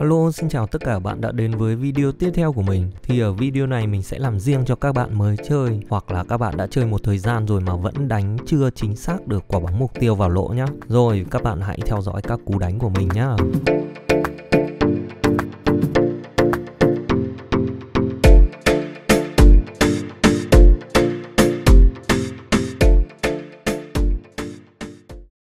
Hello, xin chào tất cả bạn đã đến với video tiếp theo của mình Thì ở video này mình sẽ làm riêng cho các bạn mới chơi Hoặc là các bạn đã chơi một thời gian rồi mà vẫn đánh chưa chính xác được quả bóng mục tiêu vào lỗ nhá Rồi, các bạn hãy theo dõi các cú đánh của mình nhá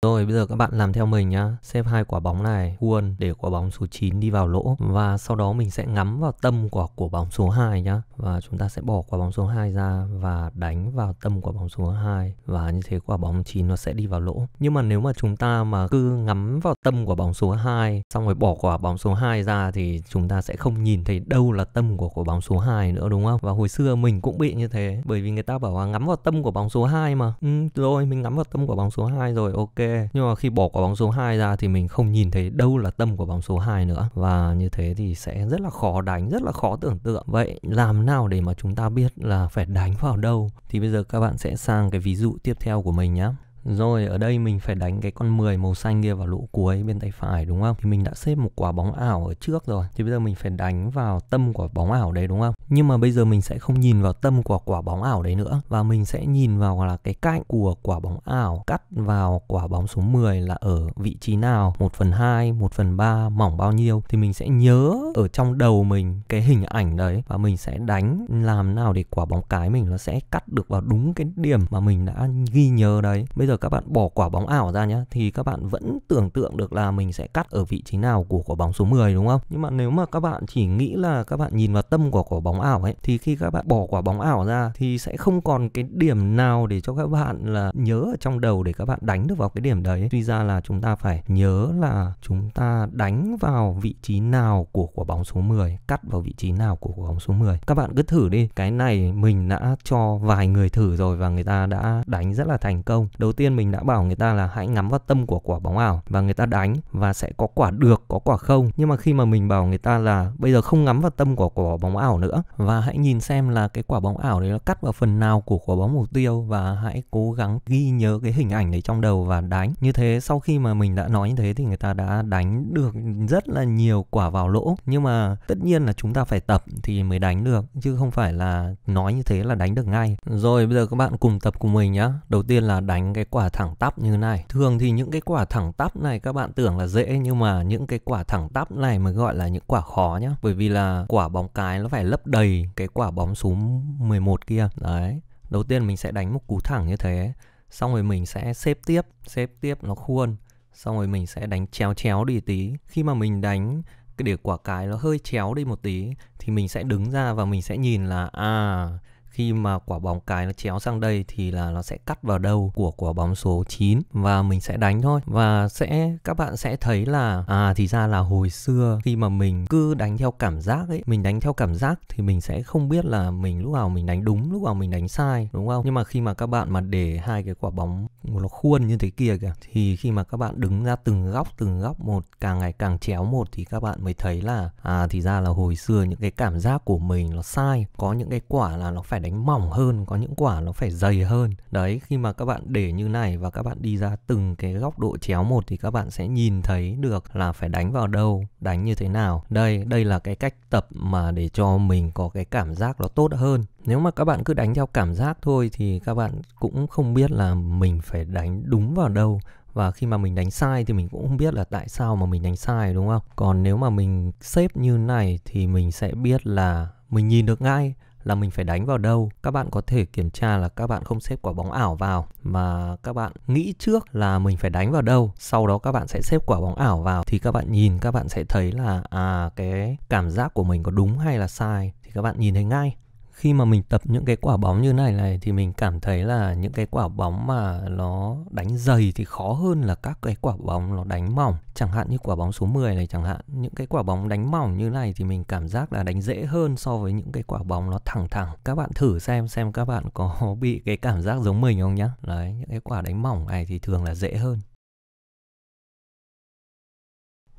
Rồi bây giờ các bạn làm theo mình nhá. Xếp hai quả bóng này, khuôn để quả bóng số 9 đi vào lỗ và sau đó mình sẽ ngắm vào tâm của quả bóng số 2 nhá. Và chúng ta sẽ bỏ quả bóng số 2 ra và đánh vào tâm quả bóng số 2 và như thế quả bóng 9 nó sẽ đi vào lỗ. Nhưng mà nếu mà chúng ta mà cứ ngắm vào tâm của bóng số 2 xong rồi bỏ quả bóng số 2 ra thì chúng ta sẽ không nhìn thấy đâu là tâm của quả bóng số 2 nữa đúng không? Và hồi xưa mình cũng bị như thế bởi vì người ta bảo là ngắm vào tâm của bóng số 2 mà. Ừ, rồi mình ngắm vào tâm của bóng số 2 rồi ok nhưng mà khi bỏ quả bóng số 2 ra thì mình không nhìn thấy đâu là tâm của bóng số 2 nữa và như thế thì sẽ rất là khó đánh rất là khó tưởng tượng vậy làm nào để mà chúng ta biết là phải đánh vào đâu thì bây giờ các bạn sẽ sang cái ví dụ tiếp theo của mình nhé rồi ở đây mình phải đánh cái con 10 màu xanh kia vào lỗ cuối bên tay phải đúng không? Thì mình đã xếp một quả bóng ảo ở trước rồi. Thì bây giờ mình phải đánh vào tâm của bóng ảo đấy đúng không? Nhưng mà bây giờ mình sẽ không nhìn vào tâm của quả bóng ảo đấy nữa và mình sẽ nhìn vào là cái cạnh của quả bóng ảo cắt vào quả bóng số 10 là ở vị trí nào, 1 phần 2, 1 phần 3, mỏng bao nhiêu thì mình sẽ nhớ ở trong đầu mình cái hình ảnh đấy và mình sẽ đánh làm nào để quả bóng cái mình nó sẽ cắt được vào đúng cái điểm mà mình đã ghi nhớ đấy. Bây giờ giờ các bạn bỏ quả bóng ảo ra nhé thì các bạn vẫn tưởng tượng được là mình sẽ cắt ở vị trí nào của quả bóng số 10 đúng không? Nhưng mà nếu mà các bạn chỉ nghĩ là các bạn nhìn vào tâm của quả bóng ảo ấy thì khi các bạn bỏ quả bóng ảo ra thì sẽ không còn cái điểm nào để cho các bạn là nhớ ở trong đầu để các bạn đánh được vào cái điểm đấy. Tuy ra là chúng ta phải nhớ là chúng ta đánh vào vị trí nào của quả bóng số 10, cắt vào vị trí nào của quả bóng số 10. Các bạn cứ thử đi, cái này mình đã cho vài người thử rồi và người ta đã đánh rất là thành công. Đầu tiên tiên mình đã bảo người ta là hãy ngắm vào tâm của quả bóng ảo và người ta đánh và sẽ có quả được có quả không nhưng mà khi mà mình bảo người ta là bây giờ không ngắm vào tâm của quả bóng ảo nữa và hãy nhìn xem là cái quả bóng ảo đấy nó cắt vào phần nào của quả bóng mục tiêu và hãy cố gắng ghi nhớ cái hình ảnh đấy trong đầu và đánh như thế sau khi mà mình đã nói như thế thì người ta đã đánh được rất là nhiều quả vào lỗ nhưng mà tất nhiên là chúng ta phải tập thì mới đánh được chứ không phải là nói như thế là đánh được ngay rồi bây giờ các bạn cùng tập cùng mình nhá đầu tiên là đánh cái quả thẳng tắp như này thường thì những cái quả thẳng tắp này các bạn tưởng là dễ nhưng mà những cái quả thẳng tắp này mới gọi là những quả khó nhá bởi vì là quả bóng cái nó phải lấp đầy cái quả bóng số 11 kia đấy đầu tiên mình sẽ đánh một cú thẳng như thế xong rồi mình sẽ xếp tiếp xếp tiếp nó khuôn xong rồi mình sẽ đánh chéo chéo đi tí khi mà mình đánh để quả cái nó hơi chéo đi một tí thì mình sẽ đứng ra và mình sẽ nhìn là à khi mà quả bóng cái nó chéo sang đây thì là nó sẽ cắt vào đầu của quả bóng số 9 và mình sẽ đánh thôi và sẽ các bạn sẽ thấy là à thì ra là hồi xưa khi mà mình cứ đánh theo cảm giác ấy mình đánh theo cảm giác thì mình sẽ không biết là mình lúc nào mình đánh đúng lúc nào mình đánh sai đúng không nhưng mà khi mà các bạn mà để hai cái quả bóng một nó khuôn như thế kia kìa thì khi mà các bạn đứng ra từng góc từng góc một càng ngày càng chéo một thì các bạn mới thấy là à thì ra là hồi xưa những cái cảm giác của mình nó sai có những cái quả là nó phải đánh mỏng hơn có những quả nó phải dày hơn đấy khi mà các bạn để như này và các bạn đi ra từng cái góc độ chéo một thì các bạn sẽ nhìn thấy được là phải đánh vào đâu đánh như thế nào đây đây là cái cách tập mà để cho mình có cái cảm giác nó tốt hơn nếu mà các bạn cứ đánh theo cảm giác thôi thì các bạn cũng không biết là mình phải đánh đúng vào đâu và khi mà mình đánh sai thì mình cũng không biết là tại sao mà mình đánh sai đúng không còn nếu mà mình xếp như này thì mình sẽ biết là mình nhìn được ngay là mình phải đánh vào đâu các bạn có thể kiểm tra là các bạn không xếp quả bóng ảo vào mà các bạn nghĩ trước là mình phải đánh vào đâu sau đó các bạn sẽ xếp quả bóng ảo vào thì các bạn nhìn các bạn sẽ thấy là à cái cảm giác của mình có đúng hay là sai thì các bạn nhìn thấy ngay khi mà mình tập những cái quả bóng như này này thì mình cảm thấy là những cái quả bóng mà nó đánh dày thì khó hơn là các cái quả bóng nó đánh mỏng chẳng hạn như quả bóng số 10 này chẳng hạn những cái quả bóng đánh mỏng như này thì mình cảm giác là đánh dễ hơn so với những cái quả bóng nó thẳng thẳng các bạn thử xem xem các bạn có bị cái cảm giác giống mình không nhá đấy những cái quả đánh mỏng này thì thường là dễ hơn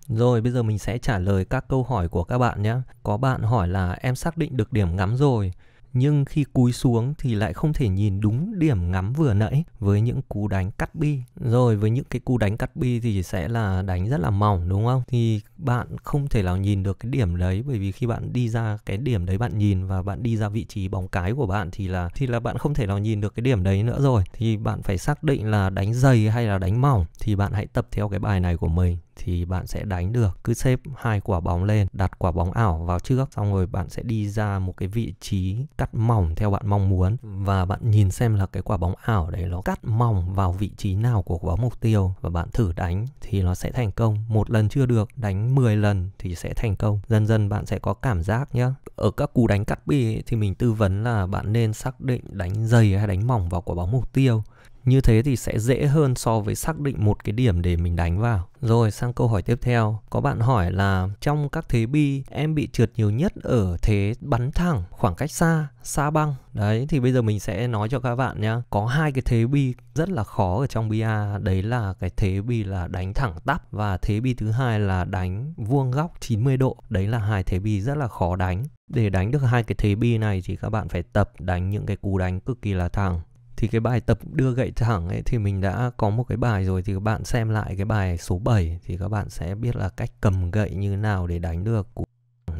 rồi bây giờ mình sẽ trả lời các câu hỏi của các bạn nhé. Có bạn hỏi là em xác định được điểm ngắm rồi, nhưng khi cúi xuống thì lại không thể nhìn đúng điểm ngắm vừa nãy với những cú đánh cắt bi. Rồi với những cái cú đánh cắt bi thì sẽ là đánh rất là mỏng đúng không? Thì bạn không thể nào nhìn được cái điểm đấy bởi vì khi bạn đi ra cái điểm đấy bạn nhìn và bạn đi ra vị trí bóng cái của bạn thì là thì là bạn không thể nào nhìn được cái điểm đấy nữa rồi. Thì bạn phải xác định là đánh dày hay là đánh mỏng thì bạn hãy tập theo cái bài này của mình thì bạn sẽ đánh được cứ xếp hai quả bóng lên đặt quả bóng ảo vào trước xong rồi bạn sẽ đi ra một cái vị trí cắt mỏng theo bạn mong muốn và bạn nhìn xem là cái quả bóng ảo đấy nó cắt mỏng vào vị trí nào của quả bóng mục tiêu và bạn thử đánh thì nó sẽ thành công một lần chưa được đánh 10 lần thì sẽ thành công dần dần bạn sẽ có cảm giác nhé ở các cú đánh cắt bi thì mình tư vấn là bạn nên xác định đánh dày hay đánh mỏng vào quả bóng mục tiêu như thế thì sẽ dễ hơn so với xác định một cái điểm để mình đánh vào. Rồi sang câu hỏi tiếp theo, có bạn hỏi là trong các thế bi em bị trượt nhiều nhất ở thế bắn thẳng, khoảng cách xa, xa băng. Đấy thì bây giờ mình sẽ nói cho các bạn nhá. Có hai cái thế bi rất là khó ở trong bia, đấy là cái thế bi là đánh thẳng tắp và thế bi thứ hai là đánh vuông góc 90 độ. Đấy là hai thế bi rất là khó đánh. Để đánh được hai cái thế bi này thì các bạn phải tập đánh những cái cú đánh cực kỳ là thẳng thì cái bài tập đưa gậy thẳng ấy thì mình đã có một cái bài rồi thì các bạn xem lại cái bài số 7 thì các bạn sẽ biết là cách cầm gậy như nào để đánh được cú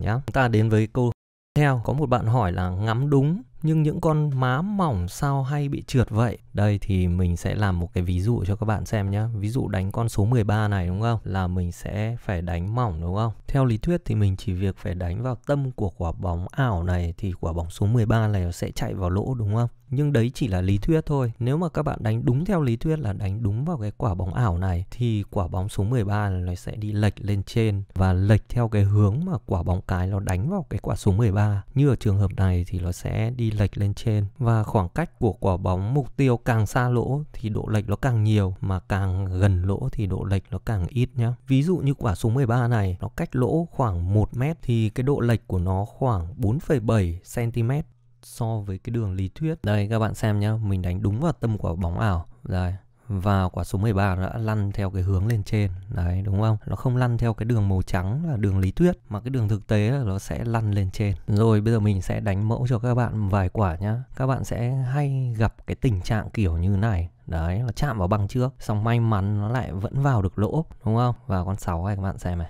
nhá. Chúng ta đến với câu theo có một bạn hỏi là ngắm đúng nhưng những con má mỏng sao hay bị trượt vậy? Đây thì mình sẽ làm một cái ví dụ cho các bạn xem nhé. Ví dụ đánh con số 13 này đúng không? Là mình sẽ phải đánh mỏng đúng không? Theo lý thuyết thì mình chỉ việc phải đánh vào tâm của quả bóng ảo này thì quả bóng số 13 này nó sẽ chạy vào lỗ đúng không? nhưng đấy chỉ là lý thuyết thôi nếu mà các bạn đánh đúng theo lý thuyết là đánh đúng vào cái quả bóng ảo này thì quả bóng số 13 là nó sẽ đi lệch lên trên và lệch theo cái hướng mà quả bóng cái nó đánh vào cái quả số 13 như ở trường hợp này thì nó sẽ đi lệch lên trên và khoảng cách của quả bóng mục tiêu càng xa lỗ thì độ lệch nó càng nhiều mà càng gần lỗ thì độ lệch nó càng ít nhá ví dụ như quả số 13 này nó cách lỗ khoảng 1 mét thì cái độ lệch của nó khoảng 4,7 cm so với cái đường lý thuyết. Đây các bạn xem nhá, mình đánh đúng vào tâm quả bóng ảo. Đây, và quả số 13 nó đã lăn theo cái hướng lên trên đấy đúng không nó không lăn theo cái đường màu trắng là đường lý thuyết mà cái đường thực tế là nó sẽ lăn lên trên rồi bây giờ mình sẽ đánh mẫu cho các bạn vài quả nhá các bạn sẽ hay gặp cái tình trạng kiểu như này đấy nó chạm vào băng trước xong may mắn nó lại vẫn vào được lỗ đúng không và con 6 này các bạn xem này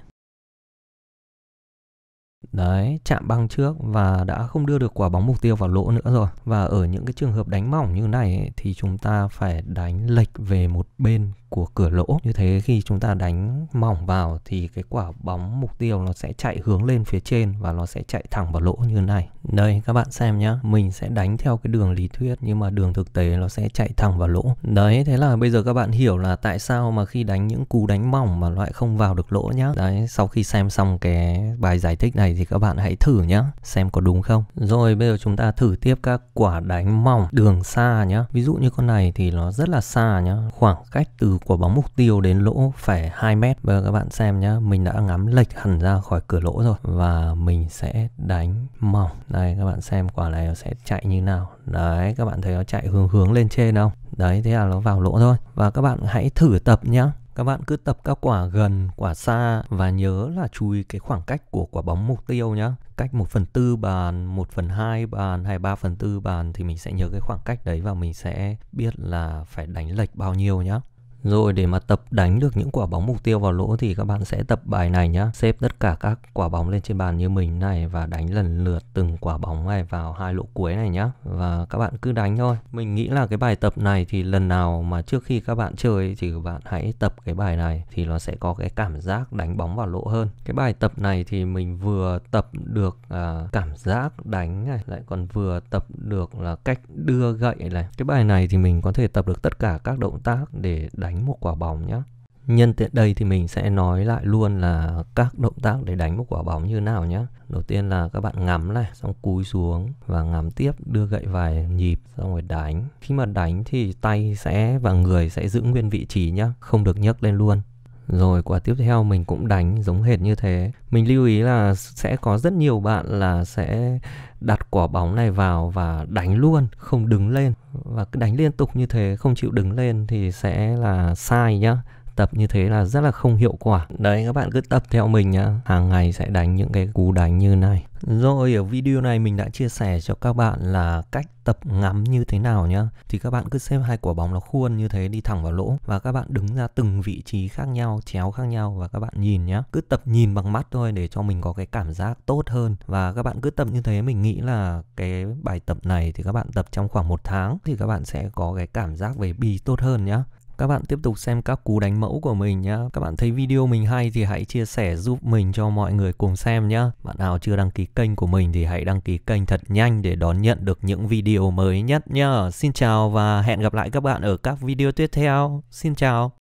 Đấy, chạm băng trước và đã không đưa được quả bóng mục tiêu vào lỗ nữa rồi. Và ở những cái trường hợp đánh mỏng như này ấy, thì chúng ta phải đánh lệch về một bên của cửa lỗ như thế khi chúng ta đánh mỏng vào thì cái quả bóng mục tiêu nó sẽ chạy hướng lên phía trên và nó sẽ chạy thẳng vào lỗ như này đây các bạn xem nhá mình sẽ đánh theo cái đường lý thuyết nhưng mà đường thực tế nó sẽ chạy thẳng vào lỗ đấy thế là bây giờ các bạn hiểu là tại sao mà khi đánh những cú đánh mỏng mà loại không vào được lỗ nhá đấy sau khi xem xong cái bài giải thích này thì các bạn hãy thử nhá xem có đúng không rồi bây giờ chúng ta thử tiếp các quả đánh mỏng đường xa nhá ví dụ như con này thì nó rất là xa nhá khoảng cách từ từ quả bóng mục tiêu đến lỗ phải 2 mét Bây giờ các bạn xem nhá Mình đã ngắm lệch hẳn ra khỏi cửa lỗ rồi Và mình sẽ đánh mỏng Đây các bạn xem quả này nó sẽ chạy như nào Đấy các bạn thấy nó chạy hướng hướng lên trên không Đấy thế là nó vào lỗ thôi Và các bạn hãy thử tập nhá các bạn cứ tập các quả gần, quả xa và nhớ là chú ý cái khoảng cách của quả bóng mục tiêu nhé. Cách 1 phần 4 bàn, 1 phần 2 bàn hay 3 phần 4 bàn thì mình sẽ nhớ cái khoảng cách đấy và mình sẽ biết là phải đánh lệch bao nhiêu nhé. Rồi để mà tập đánh được những quả bóng mục tiêu vào lỗ thì các bạn sẽ tập bài này nhá. Xếp tất cả các quả bóng lên trên bàn như mình này và đánh lần lượt từng quả bóng này vào hai lỗ cuối này nhá. Và các bạn cứ đánh thôi. Mình nghĩ là cái bài tập này thì lần nào mà trước khi các bạn chơi thì các bạn hãy tập cái bài này thì nó sẽ có cái cảm giác đánh bóng vào lỗ hơn. Cái bài tập này thì mình vừa tập được à, cảm giác đánh này, lại còn vừa tập được là cách đưa gậy này. Cái bài này thì mình có thể tập được tất cả các động tác để đánh đánh một quả bóng nhé nhân tiện đây thì mình sẽ nói lại luôn là các động tác để đánh một quả bóng như nào nhé đầu tiên là các bạn ngắm này xong cúi xuống và ngắm tiếp đưa gậy vài nhịp xong rồi đánh khi mà đánh thì tay sẽ và người sẽ giữ nguyên vị trí nhé, không được nhấc lên luôn rồi quả tiếp theo mình cũng đánh giống hệt như thế mình lưu ý là sẽ có rất nhiều bạn là sẽ đặt quả bóng này vào và đánh luôn không đứng lên và cứ đánh liên tục như thế không chịu đứng lên thì sẽ là sai nhá tập như thế là rất là không hiệu quả đấy các bạn cứ tập theo mình nhá hàng ngày sẽ đánh những cái cú đánh như này rồi ở video này mình đã chia sẻ cho các bạn là cách tập ngắm như thế nào nhá Thì các bạn cứ xem hai quả bóng nó khuôn như thế đi thẳng vào lỗ Và các bạn đứng ra từng vị trí khác nhau, chéo khác nhau và các bạn nhìn nhá Cứ tập nhìn bằng mắt thôi để cho mình có cái cảm giác tốt hơn Và các bạn cứ tập như thế mình nghĩ là cái bài tập này thì các bạn tập trong khoảng một tháng Thì các bạn sẽ có cái cảm giác về bì tốt hơn nhá các bạn tiếp tục xem các cú đánh mẫu của mình nhé. Các bạn thấy video mình hay thì hãy chia sẻ giúp mình cho mọi người cùng xem nhá Bạn nào chưa đăng ký kênh của mình thì hãy đăng ký kênh thật nhanh để đón nhận được những video mới nhất nhé. Xin chào và hẹn gặp lại các bạn ở các video tiếp theo. Xin chào.